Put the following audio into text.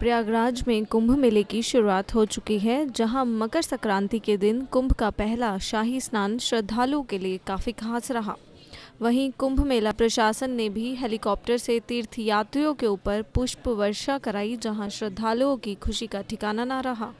प्रयागराज में कुंभ मेले की शुरुआत हो चुकी है जहां मकर संक्रांति के दिन कुंभ का पहला शाही स्नान श्रद्धालुओं के लिए काफ़ी खास रहा वहीं कुंभ मेला प्रशासन ने भी हेलीकॉप्टर से तीर्थयात्रियों के ऊपर पुष्प वर्षा कराई जहां श्रद्धालुओं की खुशी का ठिकाना न रहा